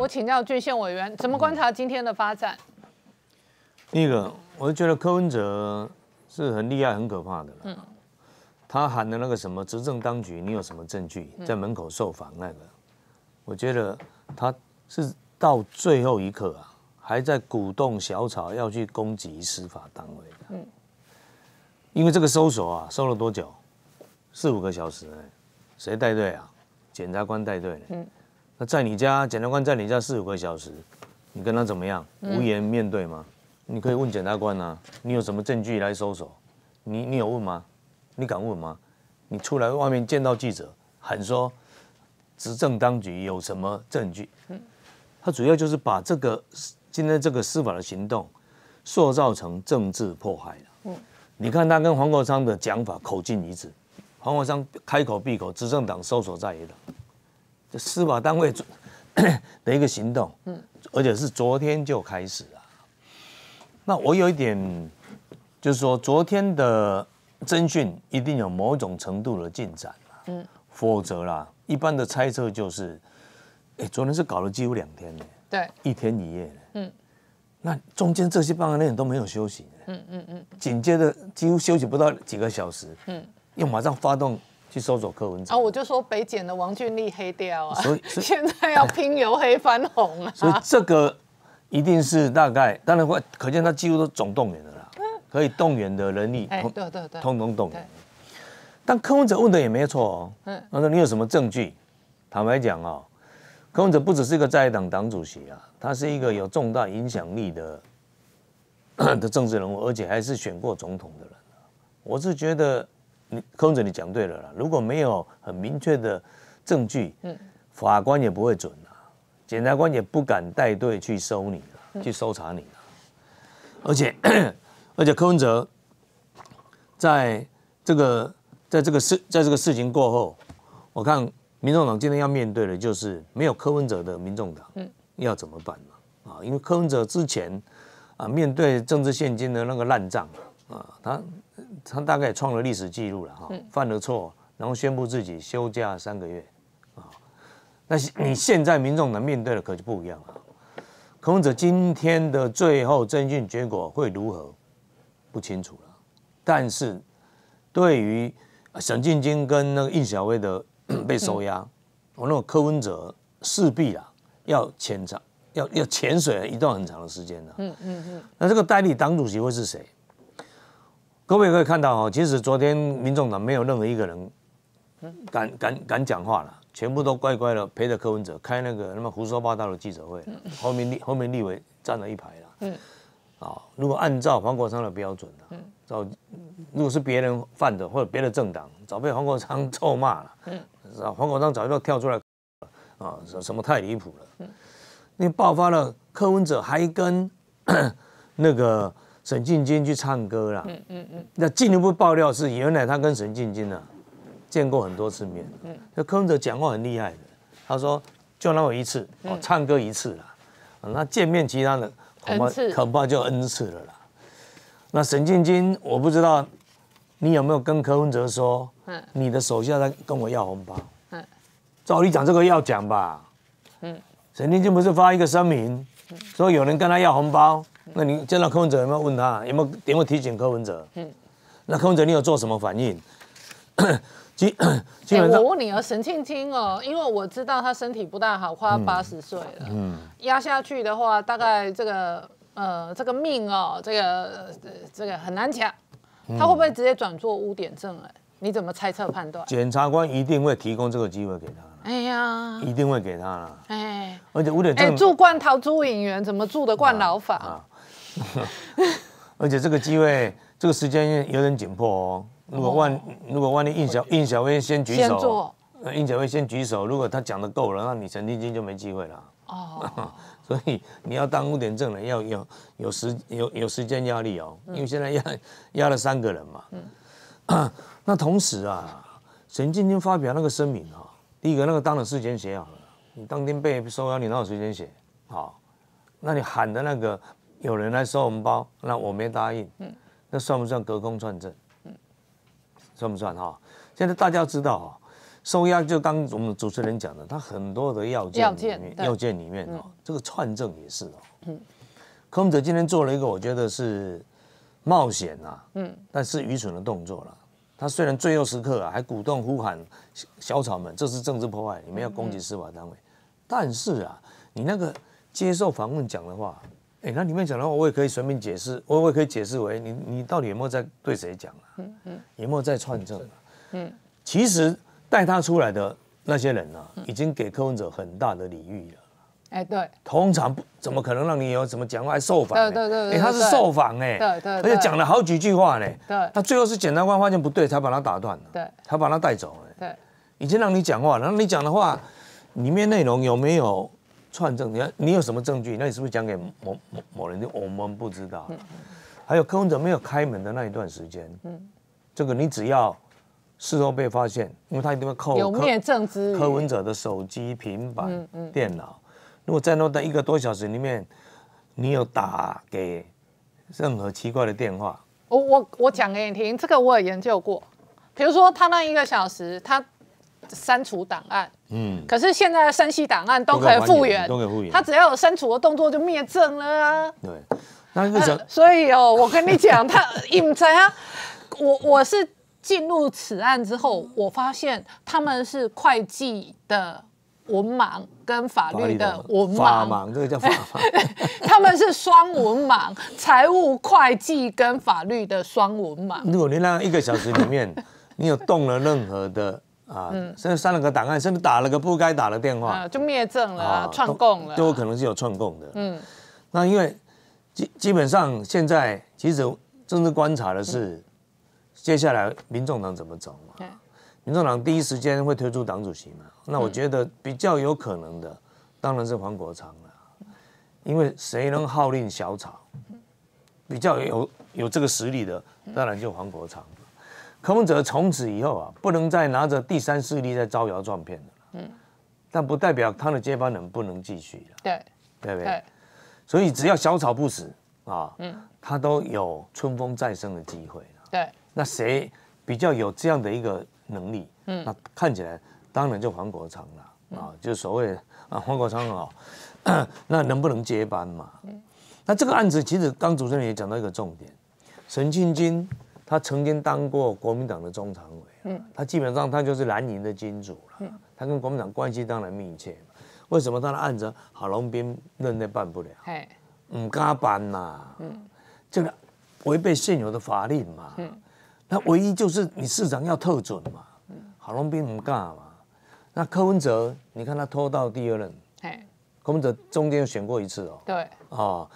我请教郡县委员怎么观察今天的发展。那个，我就觉得柯文哲是很厉害、很可怕的。嗯。他喊的那个什么“执政当局”，你有什么证据？在门口受访那个，我觉得他是到最后一刻啊，还在鼓动小草要去攻击司法单位的。嗯。因为这个搜索啊，搜了多久？四五个小时哎。谁带队啊？检察官带队。嗯。那在你家检察官在你家四五个小时，你跟他怎么样？无言面对吗？你可以问检察官啊，你有什么证据来搜索？你你有问吗？你敢问吗？你出来外面见到记者喊说，执政当局有什么证据？他主要就是把这个今天这个司法的行动，塑造成政治迫害了。嗯，你看他跟黄国昌的讲法口径一致，黄国昌开口闭口执政党搜索在野的。司法单位的一个行动，嗯，而且是昨天就开始了。那我有一点，就是说昨天的侦讯一定有某种程度的进展嗯，否则啦，一般的猜测就是，哎，昨天是搞了几乎两天的，对，一天一夜的，嗯，那中间这些办案人员都没有休息，嗯嗯嗯，紧接着几乎休息不到几个小时，嗯，又马上发动。去搜索柯文哲啊！我就说北检的王俊立黑掉啊，所以现在要拼由黑翻红啊。所以这个一定是大概，当然会可见他几乎都总动员了啦，可以动员的能力通对对对，通通动员。但柯文哲问的也没错哦。嗯，他说你有什么证据？坦白讲啊，柯文哲不只是一个在党党主席啊，他是一个有重大影响力的 的政治人物，而且还是选过总统的人。我是觉得。柯文哲，你讲对了啦。如果没有很明确的证据，嗯，法官也不会准啊，检察官也不敢带队去搜你，去搜查你啊。而且，而且柯文哲在这个在这个事在这个事情过后，我看民众党今天要面对的就是没有柯文哲的民众党，嗯，要怎么办呢？啊，因为柯文哲之前啊，面对政治现金的那个烂账啊，他。他大概创了历史记录了哈，犯了错，然后宣布自己休假三个月啊。那你现在民众能面对的可就不一样了。柯文哲今天的最后侦讯结果会如何？不清楚了。但是对于沈晶晶跟那个应小薇的 被收押，我那柯文哲势必啊要潜藏，要要潜水一段很长的时间的。嗯嗯嗯。那这个代理党主席会是谁？各位可以看到哦，其实昨天民众党没有任何一个人敢敢敢讲话了，全部都乖乖的陪着柯文哲开那个那么胡说八道的记者会。后面后面立委站了一排了。嗯，啊，如果按照黄国昌的标准的，早如果是别人犯的或者别的政党，早被黄国昌臭骂了。嗯，黄国昌早就跳出来啊，什么太离谱了。嗯，你爆发了，柯文哲还跟 那个。沈静晶去唱歌了。嗯嗯嗯。那进一步爆料是，原来他跟沈静晶呢见过很多次面。嗯。那柯文哲讲话很厉害的，他说就那么一次，哦，唱歌一次了。那见面其他的恐怕恐怕就 N 次了啦。那沈静晶，我不知道你有没有跟柯文哲说，你的手下在跟我要红包。嗯。理局长，这个要讲吧。嗯。沈静金不是发一个声明，说有人跟他要红包。那你见到柯文哲有没有问他？有没有有没提醒柯文哲？嗯，那柯文哲你有做什么反应？基 基本上我问你啊，沈庆清哦，因为我知道他身体不大好，快八十岁了，嗯，压下去的话，大概这个呃这个命哦，这个这个很难讲，他会不会直接转做污点证哎，你怎么猜测判断？检察官一定会提供这个机会给他。哎呀，一定会给他了。哎，而且污点证住惯逃租影员，怎么住得惯牢房？而且这个机会，这个时间有点紧迫哦。如果万如果万一应小应小薇先举手，应小薇先举手，如果他讲的够了，那你陈进金就没机会了哦。所以你要当污点证人，要有有时有有时间压力哦。因为现在压压了三个人嘛。嗯，那同时啊，陈进金发表那个声明哈，第一个那个当的时间写好了，你当天被收押，你哪有时间写？好，那你喊的那个。有人来收我们包，那我没答应。嗯，那算不算隔空串证？嗯，算不算哈？现在大家知道啊，收押就刚我们主持人讲的，他很多的要件，要件里面，要件里面哈，这个串证也是哦。嗯，柯文哲今天做了一个我觉得是冒险啊，嗯，但是愚蠢的动作了。他虽然最后时刻还鼓动呼喊小草们，这是政治破坏，你们要攻击司法单位，但是啊，你那个接受访问讲的话。哎，那里面讲的话，我也可以随便解释，我我也可以解释为你你到底有没有在对谁讲啊？嗯嗯，有没有在串证啊？嗯，其实带他出来的那些人呐，已经给柯文哲很大的礼遇了。哎，对，通常不怎么可能让你有什么讲话还受访。对对对对，哎，他是受访哎，对对，而且讲了好几句话呢。对，他最后是检察官发现不对，才把他打断了。对，才把他带走。了、对，已经让你讲话，那你讲的话里面内容有没有？串证，你看你有什么证据？那你是不是讲给某某某人听？我们不知道。还有柯文哲没有开门的那一段时间，这个你只要事后被发现，因为他一定会扣柯文哲的手机、平板、电脑。如果在那的一个多小时里面，你有打给任何奇怪的电话，我我我讲给你听，这个我有研究过。比如说他那一个小时，他。删除档案，嗯，可是现在的山西档案都可以复原，都可以复原。他只要有删除的动作，就灭证了啊。对，那那个所以哦，我跟你讲，他隐藏啊。我我是进入此案之后，我发现他们是会计的文盲跟法律的文盲，这个叫法盲。他们是双文盲，财务会计跟法律的双文盲。如果你那一个小时里面，你有动了任何的。啊，现在删了个档案，甚至打了个不该打的电话，就灭证了，串供了，就可能是有串供的。嗯，那因为基基本上现在其实政治观察的是，接下来民众党怎么走嘛？民众党第一时间会推出党主席嘛？那我觉得比较有可能的，当然是黄国昌了，因为谁能号令小草？比较有有这个实力的，当然就黄国昌。柯文哲从此以后啊，不能再拿着第三势力在招摇撞骗了。嗯，但不代表他的接班人不能继续了。对，对不对？所以只要小草不死啊，嗯，他都有春风再生的机会。对，那谁比较有这样的一个能力？嗯，那看起来当然就黄国昌了啊，就所谓啊黄国昌啊，那能不能接班嘛？嗯，那这个案子其实刚主持人也讲到一个重点，陈庆金。他曾经当过国民党的中常委，嗯，他基本上他就是蓝营的金主了，嗯，他跟国民党关系当然密切为什么他的案子郝龙斌任内办不了？唔敢办呐，这个违背现有的法令嘛。嗯，那唯一就是你市长要特准嘛，嗯，郝龙斌唔敢嘛。那柯文哲，你看他拖到第二任，柯文哲中间又选过一次哦。对。啊。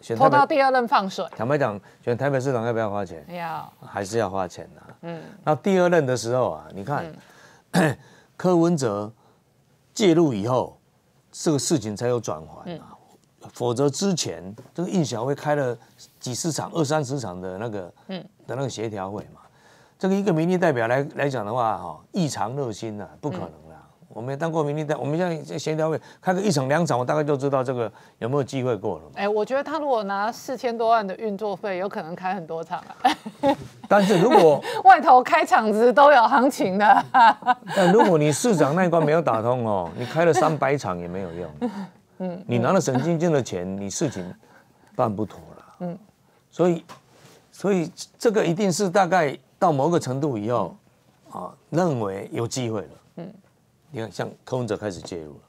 选拖到第二任放水。坦白讲，选台北市长要不要花钱？要，还是要花钱呐？嗯，那第二任的时候啊，你看，柯文哲介入以后，这个事情才有转圜啊。否则之前这个印小会开了几十场、二三十场的那个，嗯，的那个协调会嘛，这个一个民意代表来来讲的话，哈，异常热心呐，不可能的。我没当过明利带，我们现在这协调会开个一场两场，我大概就知道这个有没有机会过了。哎，我觉得他如果拿四千多万的运作费，有可能开很多场啊。但是如果 外头开厂子都有行情的。但如果你市长那一关没有打通哦，你开了三百场也没有用。嗯。你拿了沈晶晶的钱，你事情办不妥了。嗯。所以，所以这个一定是大概到某个程度以后，啊，认为有机会了。你看，像柯文哲开始介入了，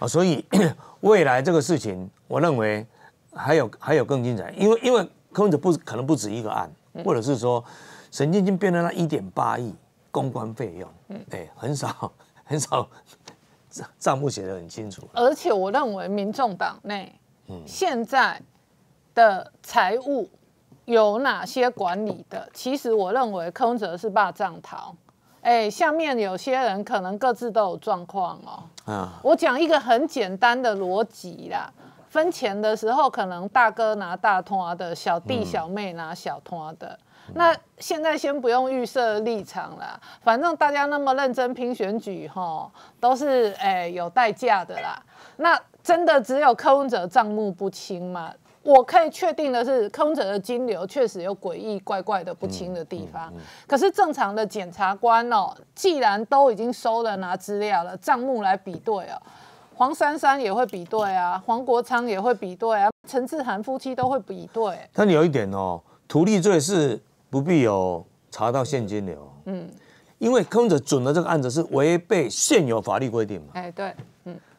啊，所以 未来这个事情，我认为还有还有更精彩，因为因为柯文哲不可能不止一个案，或者是说，神经清变了那一点八亿公关费用，哎，很少 很少账账目写的很清楚。而且我认为，民众党内现在的财务有哪些管理的，其实我认为柯文哲是霸账逃。哎，下面有些人可能各自都有状况哦。啊，我讲一个很简单的逻辑啦，分钱的时候可能大哥拿大拖的，小弟小妹拿小拖的。那现在先不用预设立场啦，反正大家那么认真拼选举，哈，都是哎有代价的啦。那真的只有空者账目不清吗？我可以确定的是，空者的金流确实有诡异怪怪的不清的地方。可是正常的检察官哦，既然都已经收了拿资料了，账目来比对啊，黄珊珊也会比对啊，黄国昌也会比对啊，陈志涵夫妻都会比对。但有一点哦，图利罪是不必有查到现金流。嗯，因为空者准的这个案子是违背现有法律规定嘛？哎，对。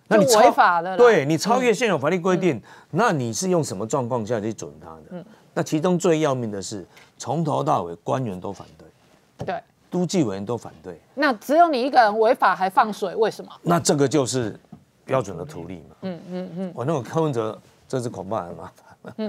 那你违法了，对你超越现有法律规定，那你是用什么状况下去准他的？嗯，那其中最要命的是，从头到尾官员都反对，对，都纪委都反对，那只有你一个人违法还放水，为什么？那这个就是标准的图例嘛。嗯嗯嗯，我那个柯文哲这次恐怕很麻烦嗯